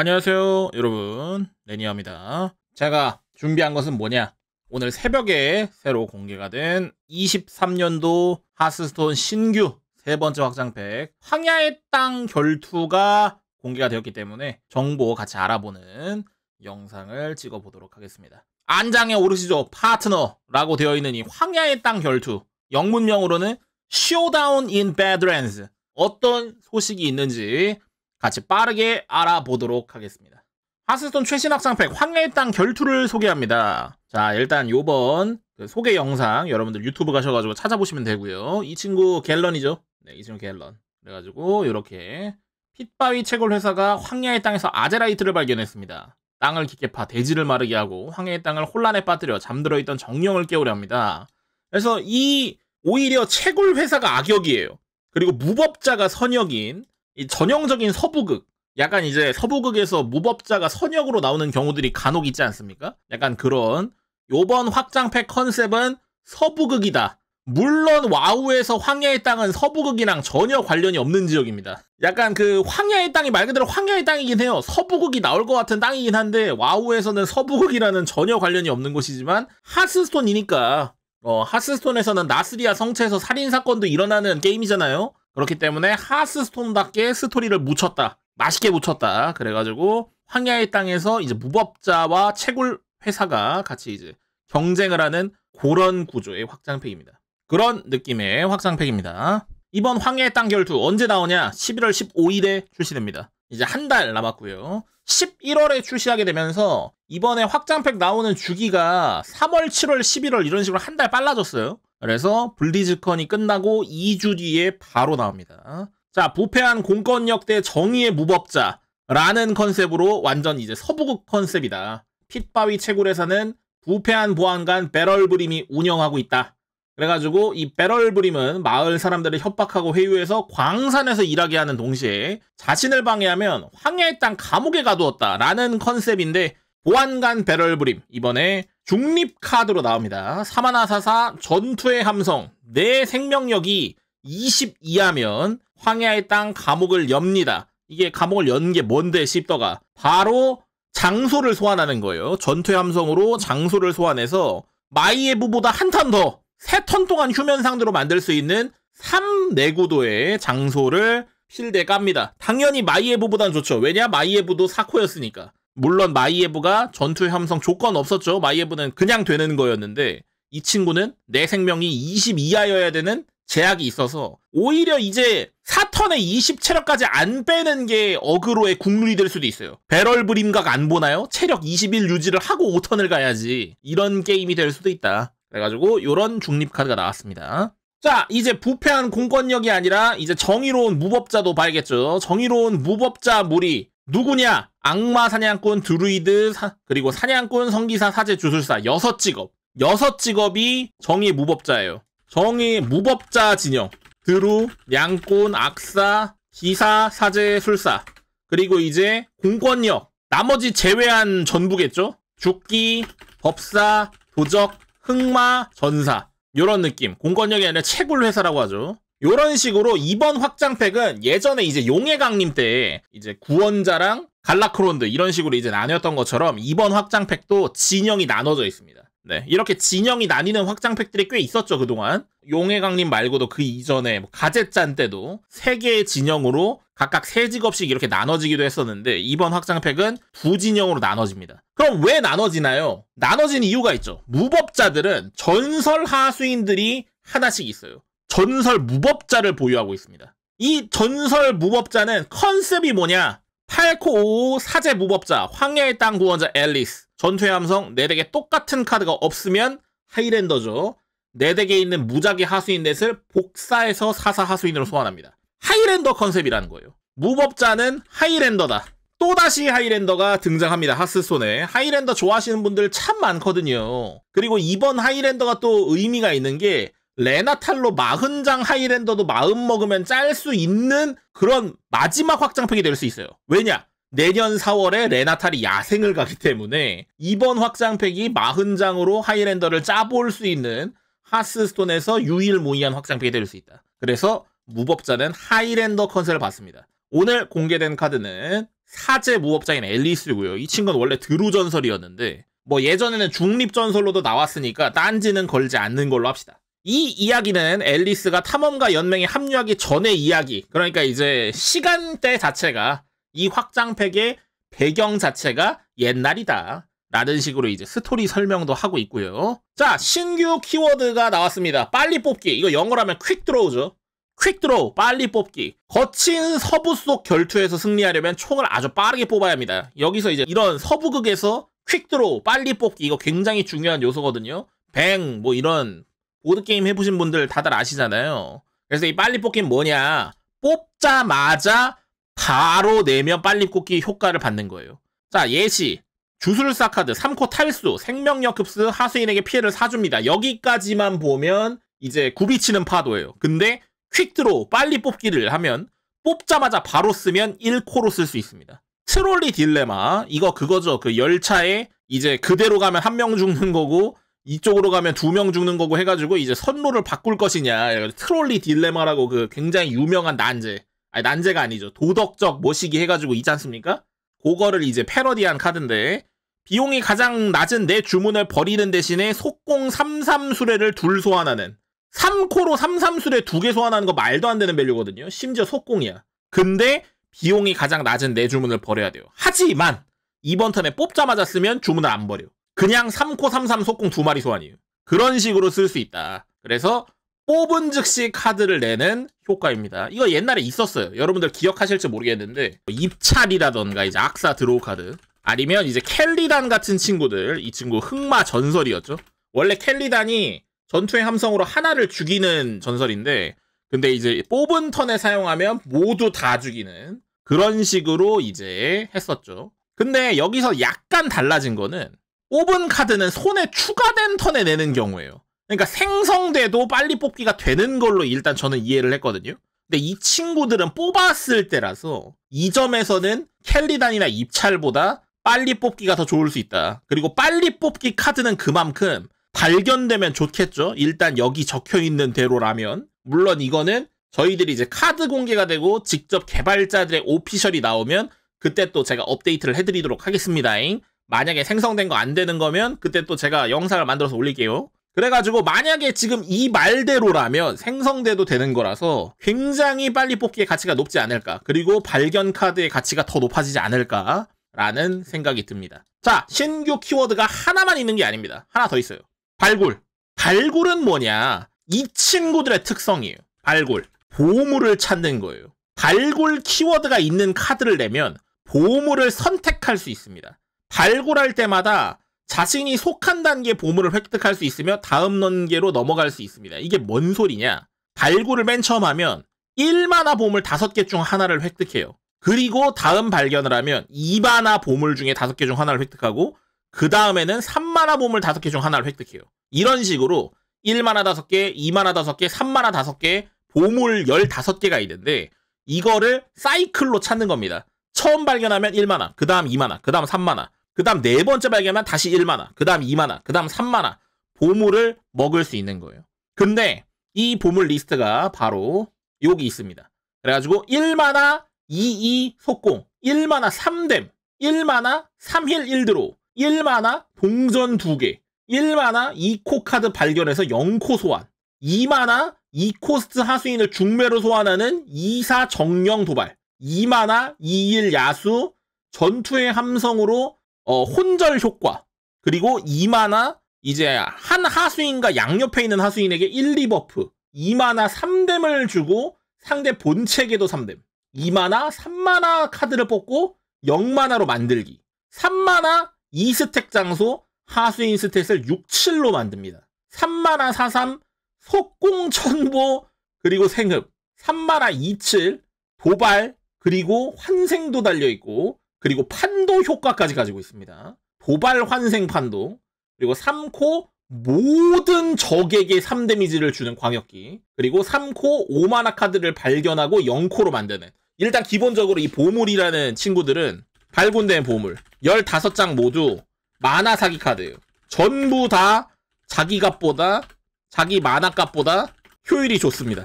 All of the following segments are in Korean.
안녕하세요 여러분 레니아입니다 제가 준비한 것은 뭐냐 오늘 새벽에 새로 공개가 된 23년도 하스스톤 신규 세 번째 확장팩 황야의 땅 결투가 공개가 되었기 때문에 정보 같이 알아보는 영상을 찍어보도록 하겠습니다 안장에 오르시죠 파트너라고 되어 있는 이 황야의 땅 결투 영문명으로는 쇼다운 인배드랜 n 어떤 소식이 있는지 같이 빠르게 알아보도록 하겠습니다. 하스톤 최신 확장팩 황해의 땅 결투를 소개합니다. 자 일단 요번 그 소개 영상 여러분들 유튜브 가셔가지고 찾아보시면 되고요. 이 친구 갤런이죠. 네, 이 친구 갤런. 그래가지고 이렇게 핏바위 채굴 회사가 황야의 땅에서 아제라이트를 발견했습니다. 땅을 깊게 파 대지를 마르게 하고 황야의 땅을 혼란에 빠뜨려 잠들어 있던 정령을 깨우려 합니다. 그래서 이 오히려 채굴 회사가 악역이에요. 그리고 무법자가 선역인 이 전형적인 서부극 약간 이제 서부극에서 모법자가 선역으로 나오는 경우들이 간혹 있지 않습니까? 약간 그런 요번 확장팩 컨셉은 서부극이다. 물론 와우에서 황야의 땅은 서부극이랑 전혀 관련이 없는 지역입니다. 약간 그 황야의 땅이 말 그대로 황야의 땅이긴 해요. 서부극이 나올 것 같은 땅이긴 한데 와우에서는 서부극이라는 전혀 관련이 없는 곳이지만 하스스톤이니까 어, 하스스톤에서는 나스리아 성체에서 살인사건도 일어나는 게임이잖아요. 그렇기 때문에 하스스톤답게 스토리를 묻혔다. 맛있게 묻혔다. 그래가지고 황야의 땅에서 이제 무법자와 채굴 회사가 같이 이제 경쟁을 하는 그런 구조의 확장팩입니다. 그런 느낌의 확장팩입니다. 이번 황야의땅 결투 언제 나오냐? 11월 15일에 출시됩니다. 이제 한 달 남았고요. 11월에 출시하게 되면서 이번에 확장팩 나오는 주기가 3월, 7월, 11월 이런 식으로 한 달 빨라졌어요. 그래서 블리즈컨이 끝나고 2주 뒤에 바로 나옵니다. 자, 부패한 공권력 대 정의의 무법자라는 컨셉으로 완전 이제 서부극 컨셉이다. 핏바위 채굴에서는 부패한 보안관 배럴브림이 운영하고 있다. 그래가지고 이 배럴브림은 마을 사람들을 협박하고 회유해서 광산에서 일하게 하는 동시에 자신을 방해하면 황야의 땅 감옥에 가두었다라는 컨셉인데 보안관 배럴브림 이번에 중립 카드로 나옵니다. 사만나사사 전투의 함성 내 생명력이 2 2하면 황야의 땅 감옥을 엽니다. 이게 감옥을 연 게 뭔데 씹더가 바로 장소를 소환하는 거예요. 전투의 함성으로 장소를 소환해서 마이에브보다 한 턴 더, 세 턴 동안 휴면 상대로 만들 수 있는 3내구도의 장소를 필드에 깝니다. 당연히 마이에브보단 좋죠. 왜냐? 마이에브도 사코였으니까. 물론 마이예브가 전투 함성 조건 없었죠. 마이예브는 그냥 되는 거였는데 이 친구는 내 생명이 2 2하여야 되는 제약이 있어서 오히려 이제 4턴에 20 체력까지 안 빼는 게 어그로의 국룰이 될 수도 있어요. 배럴 브림각 안 보나요? 체력 21 유지를 하고 5턴을 가야지. 이런 게임이 될 수도 있다. 그래가지고 이런 중립 카드가 나왔습니다. 자 이제 부패한 공권력이 아니라 이제 정의로운 무법자도 봐야겠죠 정의로운 무법자 무리 누구냐? 악마 사냥꾼 드루이드 사, 그리고 사냥꾼 성기사 사제 주술사 여섯 직업 여섯 직업이 정의 무법자예요. 정의 무법자 진영 드루, 양꾼, 악사, 기사, 사제, 술사 그리고 이제 공권력 나머지 제외한 전부겠죠? 죽기, 법사, 도적, 흑마, 전사 요런 느낌 공권력이 아니라 채굴 회사라고 하죠. 요런 식으로 이번 확장팩은 예전에 이제 용해 강림 때 이제 구원자랑 갈라크론드 이런 식으로 이제 나뉘었던 것처럼 이번 확장팩도 진영이 나눠져 있습니다. 네, 이렇게 진영이 나뉘는 확장팩들이 꽤 있었죠 그동안 용해 강림 말고도 그 이전에 뭐 가제짠 때도 세 개의 진영으로 각각 세 직업씩 이렇게 나눠지기도 했었는데 이번 확장팩은 두 진영으로 나눠집니다 그럼 왜 나눠지나요? 나눠진 이유가 있죠 무법자들은 전설 하수인들이 하나씩 있어요 전설 무법자를 보유하고 있습니다. 이 전설 무법자는 컨셉이 뭐냐? 8코 5 사제 무법자, 황야의 땅 구원자 앨리스, 전투의 함성, 내 덱에 똑같은 카드가 없으면 하이랜더죠. 내 덱에 있는 무작위 하수인 넷을 복사해서 사사 하수인으로 소환합니다. 하이랜더 컨셉이라는 거예요. 무법자는 하이랜더다. 또다시 하이랜더가 등장합니다. 하스손에 하이랜더 좋아하시는 분들 참 많거든요. 그리고 이번 하이랜더가 또 의미가 있는 게 레나탈로 마흔장 하이랜더도 마음 먹으면 짤 수 있는 그런 마지막 확장팩이 될 수 있어요. 왜냐? 내년 4월에 레나탈이 야생을 가기 때문에 이번 확장팩이 마흔장으로 하이랜더를 짜볼 수 있는 하스스톤에서 유일무이한 확장팩이 될 수 있다. 그래서 무법자는 하이랜더 컨셉을 봤습니다. 오늘 공개된 카드는 사제 무법자인 앨리스고요. 이 친구는 원래 드루 전설이었는데 뭐 예전에는 중립 전설로도 나왔으니까 딴지는 걸지 않는 걸로 합시다. 이 이야기는 앨리스가 탐험가 연맹에 합류하기 전의 이야기. 그러니까 이제 시간대 자체가 이 확장팩의 배경 자체가 옛날이다. 라는 식으로 이제 스토리 설명도 하고 있고요. 자, 신규 키워드가 나왔습니다. 빨리 뽑기. 이거 영어로하면퀵 드로우죠. 퀵 드로우, 빨리 뽑기. 거친 서부 속 결투에서 승리하려면 총을 아주 빠르게 뽑아야 합니다. 여기서 이제 이런 서부극에서 퀵 드로우, 빨리 뽑기 이거 굉장히 중요한 요소거든요. 뱅, 뭐 이런 보드게임 해보신 분들 다들 아시잖아요. 그래서 이 빨리 뽑기 뭐냐. 뽑자마자 바로 내면 빨리 뽑기 효과를 받는 거예요. 자, 예시. 주술사 카드, 3코 탈수, 생명력 급수, 하수인에게 피해를 사줍니다. 여기까지만 보면 이제 구비치는 파도예요. 근데 퀵드로 빨리 뽑기를 하면 뽑자마자 바로 쓰면 1코로 쓸 수 있습니다. 트롤리 딜레마 이거 그거죠. 그 열차에 이제 그대로 가면 한 명 죽는 거고 이쪽으로 가면 두 명 죽는 거고 해가지고 이제 선로를 바꿀 것이냐 트롤리 딜레마라고 그 굉장히 유명한 난제 아니 난제가 아니죠 도덕적 모시기 해가지고 있지 않습니까? 그거를 이제 패러디한 카드인데 비용이 가장 낮은 내 주문을 버리는 대신에 속공 33수레를 둘 소환하는 3코로 33수레 두 개 소환하는 거 말도 안 되는 밸류거든요 심지어 속공이야 근데 비용이 가장 낮은 내 주문을 버려야 돼요 하지만 이번 턴에 뽑자마자 쓰면 주문을 안 버려 그냥 3코 33 속공 두 마리 소환이에요. 그런 식으로 쓸 수 있다. 그래서 뽑은 즉시 카드를 내는 효과입니다. 이거 옛날에 있었어요. 여러분들 기억하실지 모르겠는데 입찰이라던가 이제 악사 드로우 카드 아니면 이제 켈리단 같은 친구들 이 친구 흑마 전설이었죠. 원래 켈리단이 전투의 함성으로 하나를 죽이는 전설인데 근데 이제 뽑은 턴에 사용하면 모두 다 죽이는 그런 식으로 이제 했었죠. 근데 여기서 약간 달라진 거는 뽑은 카드는 손에 추가된 턴에 내는 경우에요 그러니까 생성돼도 빨리 뽑기가 되는 걸로 일단 저는 이해를 했거든요. 근데 이 친구들은 뽑았을 때라서 이 점에서는 캘리단이나 입찰보다 빨리 뽑기가 더 좋을 수 있다. 그리고 빨리 뽑기 카드는 그만큼 발견되면 좋겠죠. 일단 여기 적혀 있는 대로라면 물론 이거는 저희들이 이제 카드 공개가 되고 직접 개발자들의 오피셜이 나오면 그때 또 제가 업데이트를 해드리도록 하겠습니다잉. 만약에 생성된 거 안 되는 거면 그때 또 제가 영상을 만들어서 올릴게요. 그래가지고 만약에 지금 이 말대로라면 생성돼도 되는 거라서 굉장히 빨리 뽑기의 가치가 높지 않을까 그리고 발견 카드의 가치가 더 높아지지 않을까 라는 생각이 듭니다 자 신규 키워드가 하나만 있는 게 아닙니다 하나 더 있어요 발굴 발굴은 뭐냐 이 친구들의 특성이에요 발굴 보물을 찾는 거예요 발굴 키워드가 있는 카드를 내면 보물을 선택할 수 있습니다 발굴할 때마다 자신이 속한 단계 보물을 획득할 수 있으며 다음 단계로 넘어갈 수 있습니다. 이게 뭔 소리냐? 발굴을 맨 처음 하면 1만화 보물 5개 중 하나를 획득해요. 그리고 다음 발견을 하면 2만화 보물 중에 5개 중 하나를 획득하고 그 다음에는 3만화 보물 5개 중 하나를 획득해요. 이런 식으로 1만화 5개, 2만화 5개, 3만화 5개, 보물 15개가 있는데 이거를 사이클로 찾는 겁니다. 처음 발견하면 1만화, 그 다음 2만화, 그 다음 3만화, 그 다음 네 번째 발견만 다시 1만화, 그 다음 2만화, 그 다음 3만화 보물을 먹을 수 있는 거예요. 근데 이 보물 리스트가 바로 여기 있습니다. 그래가지고 1만화 2, 2 속공, 1만화 3댐, 1만화 3힐 1드로, 1만화 동전 2개, 1만화 2코 카드 발견해서 0코 소환, 2만화 2코스트 하수인을 중매로 소환하는 2사 정령 도발, 2만화 2일 야수, 전투의 함성으로 어, 혼절 효과 그리고 2만나 이제 한 하수인과 양옆에 있는 하수인에게 1, 2버프 2만나 3댐을 주고 상대 본체에게도 3댐 2만나 3마나 카드를 뽑고 0마나로 만들기 3마나 2스택 장소 하수인 스탯을 6, 7로 만듭니다 3마나 4, 3 속공 천보 그리고 생흡 3마나 2, 7 도발 그리고 환생도 달려있고 그리고 판도 효과까지 가지고 있습니다. 도발 환생 판도, 그리고 3코 모든 적에게 3데미지를 주는 광역기, 그리고 3코 5만화 카드를 발견하고 0코로 만드는. 일단 기본적으로 이 보물이라는 친구들은 발군된 보물 15장 모두 만화 사기 카드 전부 다 자기 값보다 자기 만화 값보다 효율이 좋습니다.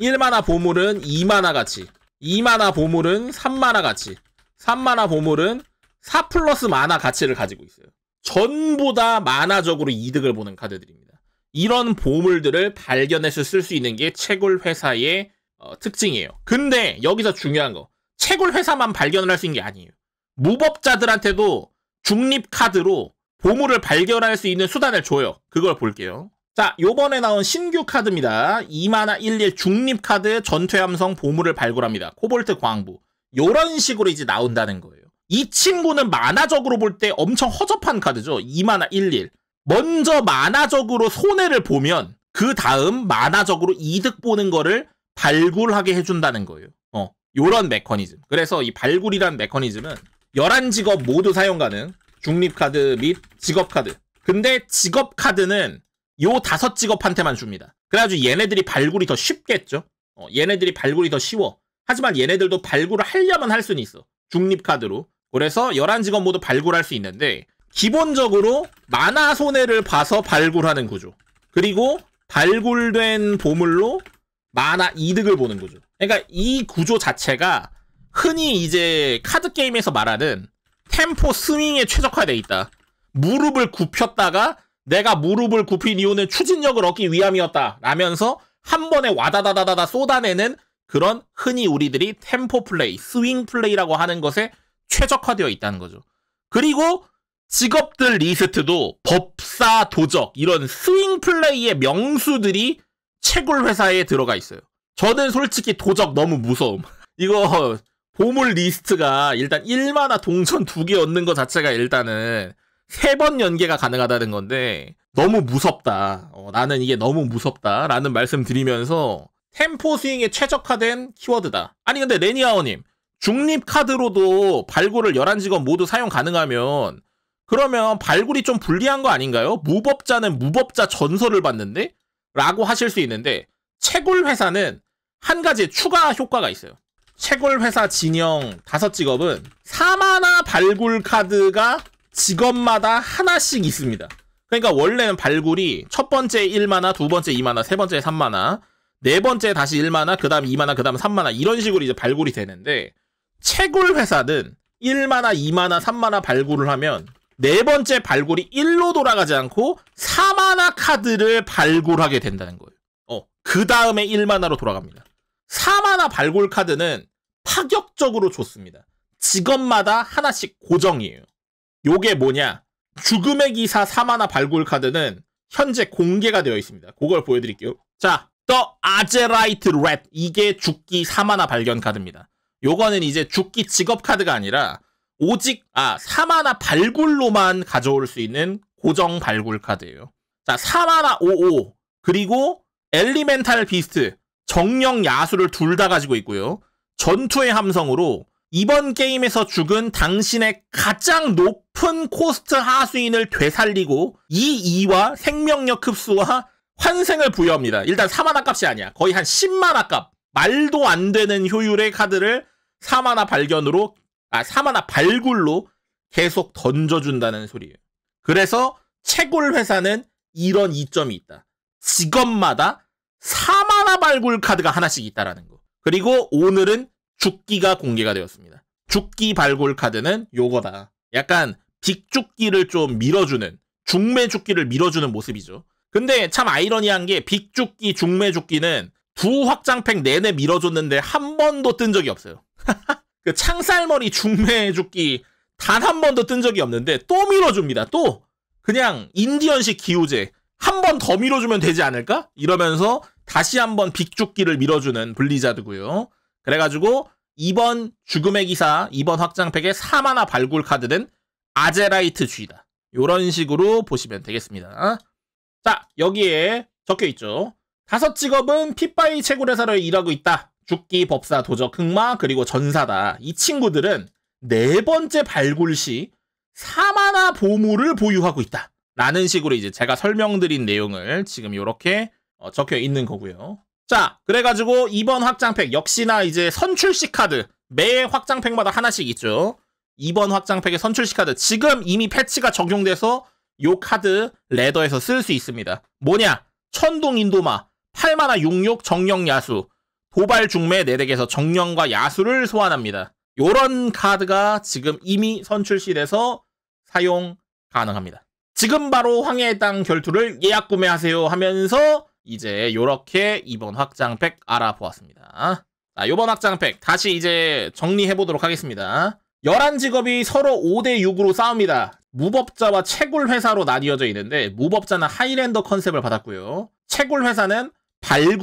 1만화 보물은 2만화 가치, 2만화 보물은 3만화 가치, 3만화 보물은 4 플러스 만화 가치를 가지고 있어요. 전보다 만화적으로 이득을 보는 카드들입니다. 이런 보물들을 발견해서 쓸 수 있는 게 채굴 회사의 어, 특징이에요. 근데 여기서 중요한 거 채굴 회사만 발견을 할 수 있는 게 아니에요. 무법자들한테도 중립 카드로 보물을 발견할 수 있는 수단을 줘요. 그걸 볼게요. 자, 요번에 나온 신규 카드입니다. 2만화 11 중립 카드 전투 함성 보물을 발굴합니다. 코볼트 광부. 이런 식으로 이제 나온다는 거예요. 이 친구는 만화적으로 볼 때 엄청 허접한 카드죠. 2만화 11. 먼저 만화적으로 손해를 보면 그 다음 만화적으로 이득 보는 거를 발굴하게 해준다는 거예요. 어, 요런 메커니즘. 그래서 이 발굴이란 메커니즘은 11직업 모두 사용 가능, 중립카드 및 직업카드. 근데 직업카드는 요 다섯 직업한테만 줍니다. 그래가지고 얘네들이 발굴이 더 쉽겠죠? 어, 얘네들이 발굴이 더 쉬워. 하지만 얘네들도 발굴을 하려면 할 수는 있어. 중립카드로. 그래서 1 1직원 모두 발굴할 수 있는데 기본적으로 만화 손해를 봐서 발굴하는 구조. 그리고 발굴된 보물로 만화 이득을 보는 구조. 그러니까 이 구조 자체가 흔히 이제 카드 게임에서 말하는 템포 스윙에 최적화돼 있다. 무릎을 굽혔다가 내가 무릎을 굽힌 이유는 추진력을 얻기 위함이었다. 라면서 한 번에 와다다다다다 쏟아내는 그런 흔히 우리들이 템포 플레이, 스윙 플레이라고 하는 것에 최적화되어 있다는 거죠. 그리고 직업들 리스트도 법사, 도적 이런 스윙 플레이의 명수들이 채굴 회사에 들어가 있어요. 저는 솔직히 도적 너무 무서움. 이거 보물 리스트가 일단 1만화 동전 2개 얻는 것 자체가 일단은 3번 연계가 가능하다는 건데 너무 무섭다. 어, 나는 이게 너무 무섭다라는 말씀 드리면서 템포 스윙에 최적화된 키워드다. 아니 근데 레니아오님 중립 카드로도 발굴을 11직업 모두 사용 가능하면 그러면 발굴이 좀 불리한 거 아닌가요? 무법자는 무법자 전설을 받는데? 라고 하실 수 있는데 채굴 회사는 한 가지 추가 효과가 있어요. 채굴 회사 진영 다섯 직업은 4만화 발굴 카드가 직업마다 하나씩 있습니다. 그러니까 원래는 발굴이 첫 번째 1만화, 두 번째 2만화, 세 번째 3만화, 네 번째 다시 1만화, 그 다음 2만화, 그 다음 3만화 이런 식으로 이제 발굴이 되는데 채굴 회사는 1만화, 2만화, 3만화 발굴을 하면 네 번째 발굴이 1로 돌아가지 않고 4만화 카드를 발굴하게 된다는 거예요. 어, 그 다음에 1만화로 돌아갑니다. 4만화 발굴 카드는 파격적으로 좋습니다. 직업마다 하나씩 고정이에요. 요게 뭐냐? 죽음의 기사 4만화 발굴 카드는 현재 공개가 되어 있습니다. 그걸 보여드릴게요. 자, 더 아제라이트 랩 이게 죽기 사마나 발견 카드입니다. 요거는 이제 죽기 직업 카드가 아니라 오직 아 3마나 발굴로만 가져올 수 있는 고정 발굴 카드예요. 자 3마나 55 그리고 엘리멘탈 비스트 정령 야수를 둘 다 가지고 있고요. 전투의 함성으로 이번 게임에서 죽은 당신의 가장 높은 코스트 하수인을 되살리고 이 2와 생명력 흡수와 환생을 부여합니다. 일단 4만화 값이 아니야. 거의 한 10만화 값. 말도 안 되는 효율의 카드를 4만화 발견으로 아 4만화 발굴로 계속 던져준다는 소리예요. 그래서 채굴 회사는 이런 이점이 있다. 직업마다 4만화 발굴 카드가 하나씩 있다라는 거. 그리고 오늘은 죽기가 공개가 되었습니다. 죽기 발굴 카드는 요거다. 약간 빅죽기를 좀 밀어주는 중매 죽기를 밀어주는 모습이죠. 근데 참 아이러니한 게 빅죽기, 중매죽기는 두 확장팩 내내 밀어줬는데 한 번도 뜬 적이 없어요. 그 창살머리 중매죽기 단 한 번도 뜬 적이 없는데 또 밀어줍니다. 또 그냥 인디언식 기우제 한 번 더 밀어주면 되지 않을까? 이러면서 다시 한 번 빅죽기를 밀어주는 블리자드고요. 그래가지고 이번 죽음의 기사, 이번 확장팩의 사만화 발굴 카드는 아제라이트 G다. 이런 식으로 보시면 되겠습니다. 자 여기에 적혀있죠. 다섯 직업은 핏바이 채굴회사를 일하고 있다. 죽기, 법사, 도적, 흑마, 그리고 전사다. 이 친구들은 네 번째 발굴 시 사마나 보물을 보유하고 있다. 라는 식으로 이제 제가 설명드린 내용을 지금 이렇게 어, 적혀 있는 거고요. 자, 그래가지고 이번 확장팩 역시나 이제 선출식 카드 매 확장팩마다 하나씩 있죠. 이번 확장팩의 선출식 카드 지금 이미 패치가 적용돼서 요 카드 레더에서 쓸 수 있습니다. 뭐냐? 천둥 인도마, 팔마나66 정령 야수, 도발 중매 내덱에서 정령과 야수를 소환합니다. 요런 카드가 지금 이미 선출실에서 사용 가능합니다. 지금 바로 황해의 땅 결투를 예약 구매하세요 하면서 이제 요렇게 이번 확장팩 알아보았습니다. 자, 요번 확장팩 다시 이제 정리해보도록 하겠습니다. 11직업이 서로 5대6으로 싸웁니다. 무법자와 채굴 회사로 나뉘어져 있는데 무법자는 하이랜더 컨셉을 받았고요. 채굴 회사는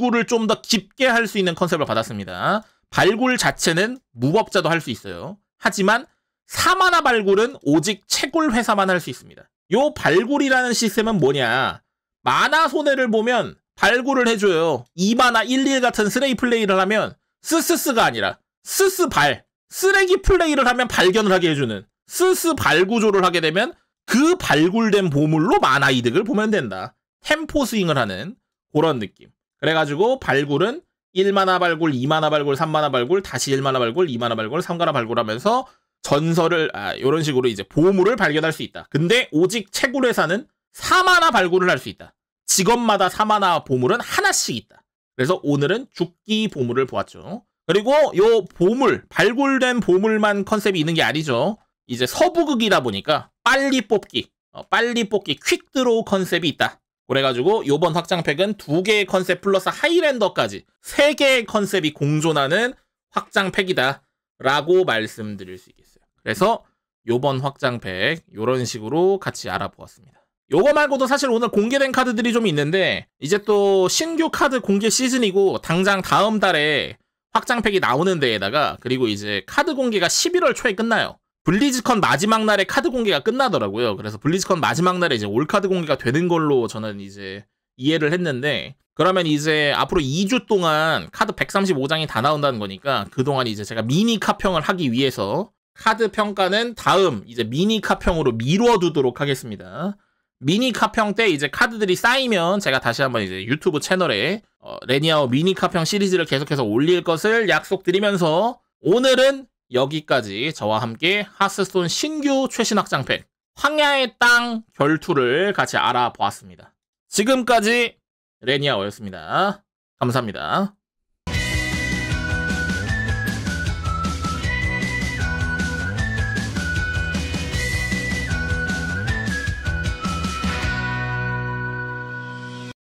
발굴을 좀 더 깊게 할 수 있는 컨셉을 받았습니다. 발굴 자체는 무법자도 할 수 있어요. 하지만 사마나 발굴은 오직 채굴 회사만 할 수 있습니다. 요 발굴이라는 시스템은 뭐냐? 마나 손해를 보면 발굴을 해줘요. 2만화 11 같은 쓰레기 플레이를 하면 스스스가 아니라 스스발 쓰레기 플레이를 하면 발견을 하게 해주는 스스 발구조를 하게 되면 그 발굴된 보물로 만화 이득을 보면 된다. 템포 스윙을 하는 그런 느낌. 그래가지고 발굴은 1만화 발굴, 2만화 발굴, 3만화 발굴, 다시 1만화 발굴, 2만화 발굴, 3만화 발굴하면서 전설을 아, 이런 식으로 이제 보물을 발견할 수 있다. 근데 오직 채굴회사는 4만화 발굴을 할 수 있다. 직업마다 4만화 보물은 하나씩 있다. 그래서 오늘은 죽기 보물을 보았죠. 그리고 요 보물, 발굴된 보물만 컨셉이 있는 게 아니죠. 이제 서부극이다 보니까 빨리 뽑기, 어, 빨리 뽑기 퀵 드로우 컨셉이 있다. 그래가지고 요번 확장팩은 두 개의 컨셉 플러스 하이랜더까지 세 개의 컨셉이 공존하는 확장팩이다 라고 말씀드릴 수 있겠어요. 그래서 요번 확장팩 요런 식으로 같이 알아보았습니다. 요거 말고도 사실 오늘 공개된 카드들이 좀 있는데 이제 또 신규 카드 공개 시즌이고 당장 다음 달에 확장팩이 나오는 데에다가 그리고 이제 카드 공개가 11월 초에 끝나요. 블리즈컨 마지막 날에 카드 공개가 끝나더라고요. 그래서 블리즈컨 마지막 날에 이제 올 카드 공개가 되는 걸로 저는 이제 이해를 했는데 그러면 이제 앞으로 2주 동안 카드 135장이 다 나온다는 거니까 그동안 이제 제가 미니 카평을 하기 위해서 카드 평가는 다음 이제 미니 카평으로 미뤄 두도록 하겠습니다. 미니 카평 때 이제 카드들이 쌓이면 제가 다시 한번 이제 유튜브 채널에 어, 레니아오 미니 카평 시리즈를 계속해서 올릴 것을 약속드리면서 오늘은 여기까지 저와 함께 하스스톤 신규 최신 확장팩 황야의 땅 결투를 같이 알아보았습니다. 지금까지 레니아오였습니다. 감사합니다.